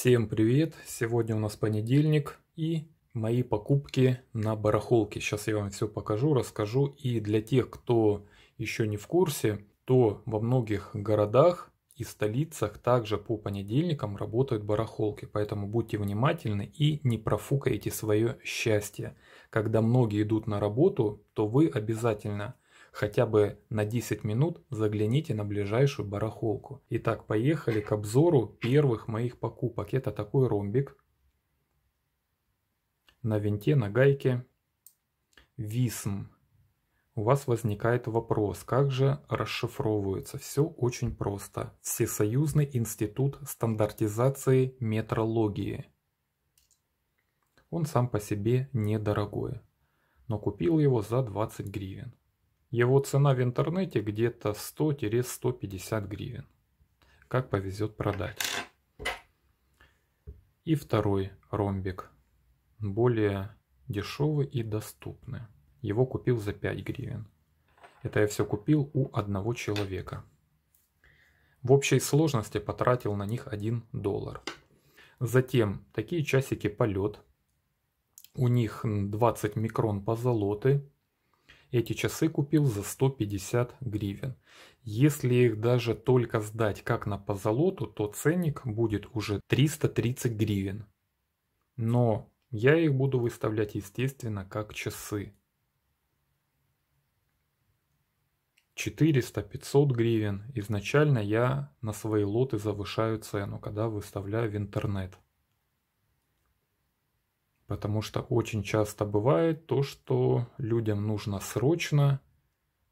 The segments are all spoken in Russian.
Всем привет! Сегодня у нас понедельник и мои покупки на барахолке. Сейчас я вам все покажу, расскажу. И для тех, кто еще не в курсе, то во многих городах и столицах также по понедельникам работают барахолки, поэтому будьте внимательны и не профукайте свое счастье. Когда многие идут на работу, то вы обязательно – хотя бы на 10 минут загляните на ближайшую барахолку. Итак, поехали к обзору первых моих покупок. Это такой ромбик на винте, на гайке. Висм. У вас возникает вопрос, как же расшифровывается? Все очень просто. Всесоюзный институт стандартизации метрологии. Он сам по себе недорогой, но купил его за 20 гривен. Его цена в интернете где-то 100-150 гривен. Как повезет продать. И второй ромбик. Более дешевый и доступный. Его купил за 5 гривен. Это я все купил у одного человека. В общей сложности потратил на них 1 доллар. Затем такие часики полет. У них 20 микрон позолоты эти часы купил за 150 гривен. Если их даже только сдать как на позолоту, то ценник будет уже 330 гривен. Но я их буду выставлять, естественно, как часы. 400-500 гривен. Изначально я на свои лоты завышаю цену, когда выставляю в интернет. Потому что очень часто бывает то, что людям нужно срочно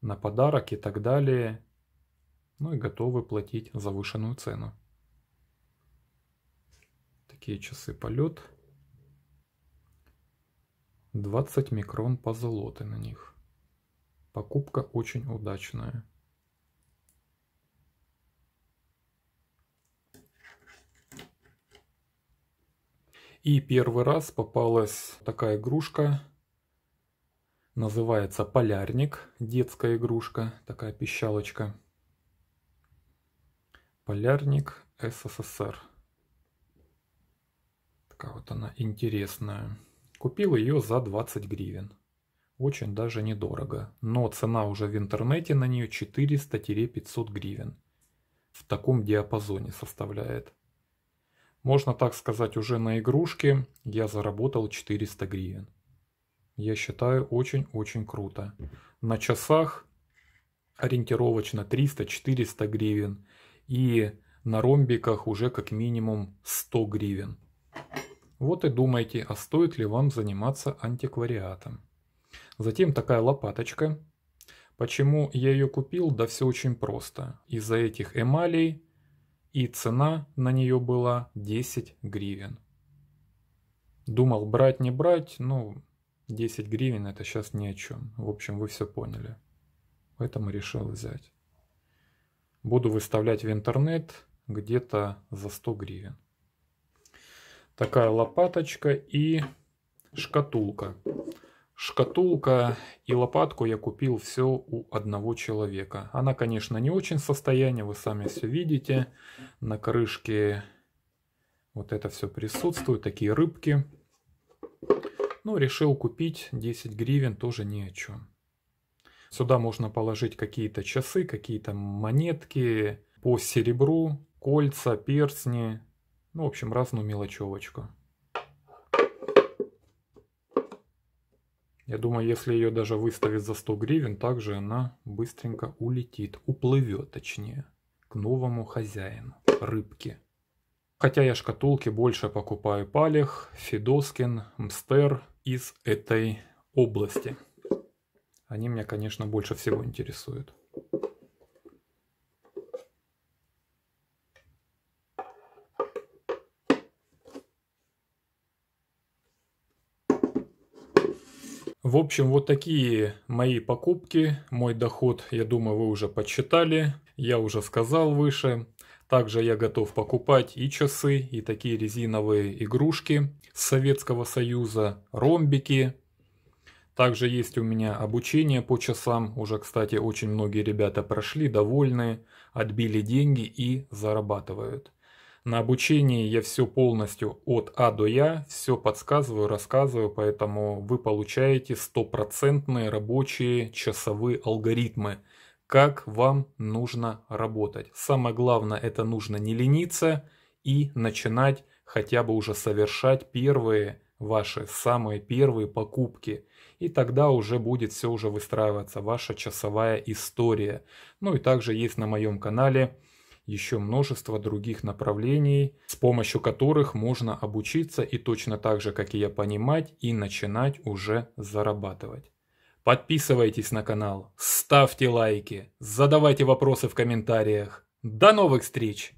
на подарок и так далее, ну и готовы платить завышенную цену. Такие часы полет. 20 микрон по золоты на них. Покупка очень удачная. И первый раз попалась такая игрушка, называется полярник, детская игрушка, такая пищалочка. Полярник СССР. Такая вот она интересная. Купил ее за 20 гривен. Очень даже недорого. Но цена уже в интернете на нее 400-500 гривен. В таком диапазоне составляет. Можно так сказать, уже на игрушке я заработал 400 гривен. Я считаю очень-очень круто. На часах ориентировочно 300-400 гривен. И на ромбиках уже как минимум 100 гривен. Вот и думайте, а стоит ли вам заниматься антиквариатом. Затем такая лопаточка. Почему я ее купил? Да все очень просто. Из-за этих эмалей и цена на нее была 10 гривен. Думал, брать не брать, ну, 10 гривен это сейчас ни о чем. В общем, вы все поняли. Поэтому решил взять. Буду выставлять в интернет где-то за 100 гривен. Такая лопаточка и шкатулка. Шкатулка и лопатку я купил все у одного человека. Она, конечно, не очень в состоянии, вы сами все видите. На крышке вот это все присутствует, такие рыбки. Ну, решил купить 10 гривен, тоже не о чем. Сюда можно положить какие-то часы, какие-то монетки по серебру, кольца, перстни. Ну, в общем, разную мелочевочку. Я думаю, если ее даже выставить за 100 гривен, также она быстренько улетит, уплывет точнее, к новому хозяину рыбки. Хотя я шкатулки больше покупаю Палех, Федоскин, Мстер из этой области. Они меня, конечно, больше всего интересуют. В общем, вот такие мои покупки, мой доход, я думаю, вы уже подсчитали, я уже сказал выше. Также я готов покупать и часы, и такие резиновые игрушки с Советского Союза, ромбики. Также есть у меня обучение по часам, уже, кстати, очень многие ребята прошли, довольны, отбили деньги и зарабатывают. На обучении я все полностью от А до Я, все подсказываю, рассказываю, поэтому вы получаете стопроцентные рабочие часовые алгоритмы, как вам нужно работать. Самое главное, это нужно не лениться и начинать хотя бы уже совершать первые ваши самые первые покупки. И тогда уже будет все уже выстраиваться, ваша часовая история. Ну и также есть на моем канале еще множество других направлений, с помощью которых можно обучиться и точно так же, как и я, понимать и начинать уже зарабатывать. Подписывайтесь на канал, ставьте лайки, задавайте вопросы в комментариях. До новых встреч!